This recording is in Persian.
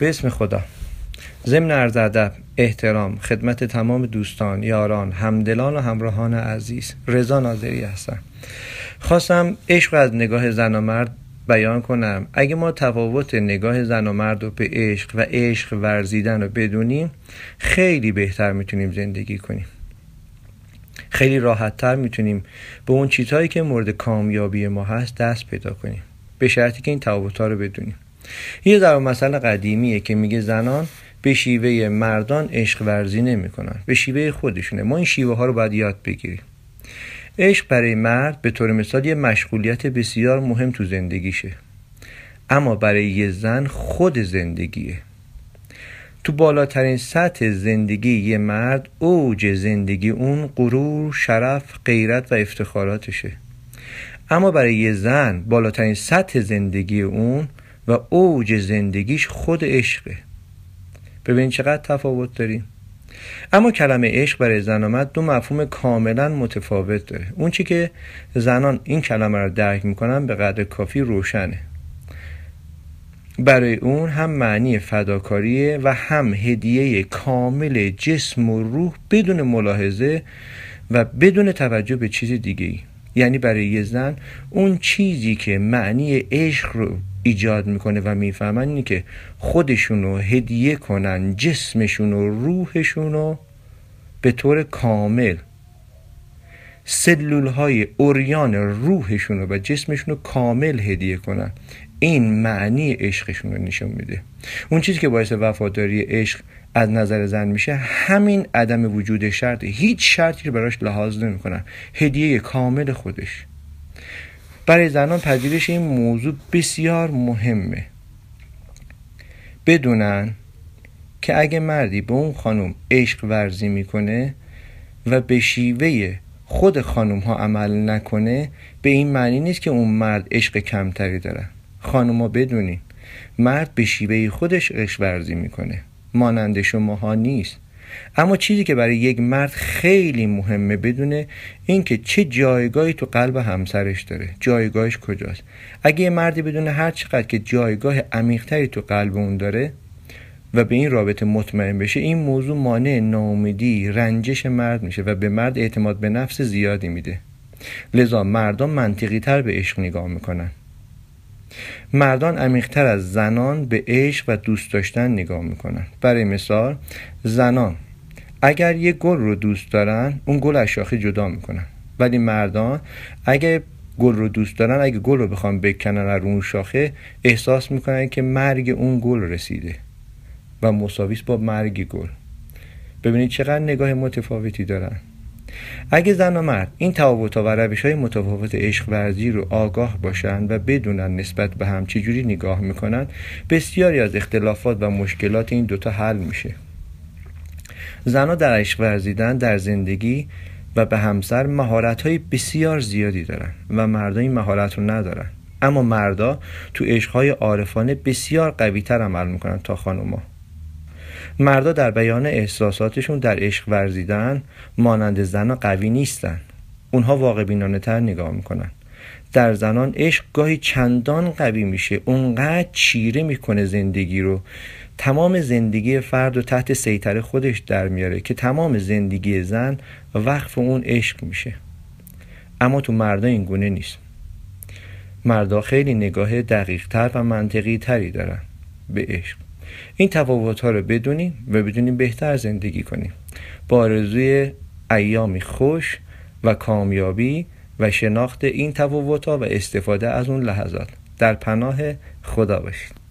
به اسم خدا ضمن عرض ادب احترام خدمت تمام دوستان یاران همدلان و همراهان عزیز رضا ناظری هستم خواستم عشق از نگاه زن و مرد بیان کنم اگه ما تفاوت نگاه زن و مرد رو به عشق و عشق ورزیدن رو بدونیم خیلی بهتر میتونیم زندگی کنیم خیلی راحتتر میتونیم به اون چیزهایی که مورد کامیابی ما هست دست پیدا کنیم به شرطی که این تفاوتها رو بدونیم یه در مسئله قدیمیه که میگه زنان به شیوه مردان عشق ورزی کنن به شیوه خودشونه ما این شیوه ها رو باید یاد بگیریم عشق برای مرد به طور مثال یه مشغولیت بسیار مهم تو زندگیشه اما برای یه زن خود زندگیه تو بالاترین سطح زندگی یه مرد اوج زندگی اون غرور شرف غیرت و افتخاراتشه اما برای یه زن بالاترین سطح زندگی اون و اوج زندگیش خود عشقه ببین چقدر تفاوت داریم اما کلمه عشق برای زن آمد دو مفهوم کاملا متفاوت داره اون که زنان این کلمه رو درک میکنن به قدر کافی روشنه برای اون هم معنی فداکاریه و هم هدیه کامل جسم و روح بدون ملاحظه و بدون توجه به چیز دیگه ای. یعنی برای یه زن اون چیزی که معنی عشق رو ایجاد میکنه و میفهمن اینه که خودشون رو هدیه کنن جسمشون و روحشون رو به طور کامل سلول های اوریان روحشون و جسمشون رو کامل هدیه کنن این معنی عشقشون رو نشون میده اون چیزی که باعث وفاداری عشق از نظر زن میشه همین عدم وجود شرط هیچ شرطی رو براش لحاظ نمیکنن هدیه کامل خودش برای زنان پذیرش این موضوع بسیار مهمه بدونن که اگه مردی به اون خانم عشق ورزی میکنه و به شیوه خود خانم ها عمل نکنه به این معنی نیست که اون مرد عشق کمتری داره خانم ها بدونین مرد به شیوه خودش عشق ورزی میکنه مانند ها نیست اما چیزی که برای یک مرد خیلی مهمه بدونه اینکه چه جایگاهی تو قلب همسرش داره جایگاهش کجاست اگه یه مردی بدونه هر چقدر که جایگاه عمیقتری تو قلب اون داره و به این رابطه مطمئن بشه این موضوع مانع ناامیدی رنجش مرد میشه و به مرد اعتماد به نفس زیادی میده لذا مردم منطقی تر به عشق نگاه میکنن مردان عمیقتر از زنان به عشق و دوست داشتن نگاه میکنن برای مثال زنان اگر یه گل رو دوست دارن اون گل از شاخه جدا میکنن ولی مردان اگر گل رو دوست دارن اگه گل رو بخوام بکنن از اون شاخه احساس میکنن که مرگ اون گل رسیده و مساویس با مرگ گل ببینید چقدر نگاه متفاوتی دارن اگه زن و مرد این تفاوت و روش های متفاوت عشق ورزی رو آگاه باشند و بدونن نسبت به هم چجوری نگاه میکنن بسیاری از اختلافات و مشکلات این دوتا حل میشه زنها در عشق ورزیدن در زندگی و به همسر مهارت های بسیار زیادی دارن و مرد این مهارت رو ندارن اما مردا تو عشقهای عارفانه بسیار قوی تر عمل میکنن تا ها. مردا در بیان احساساتشون در عشق ورزیدن مانند و قوی نیستن اونها واقع بینانه تر نگاه میکنن در زنان عشق گاهی چندان قوی میشه اونقدر چیره میکنه زندگی رو تمام زندگی فرد و تحت سیطره خودش در میاره که تمام زندگی زن وقف اون عشق میشه اما تو مردا این گونه نیست مردا خیلی نگاه دقیق تر و منطقی تری دارن به عشق این تفاوت ها رو بدونیم و بدونیم بهتر زندگی کنیم با آرزوی ایامی خوش و کامیابی و شناخت این تفاوت ها و استفاده از اون لحظات در پناه خدا باشید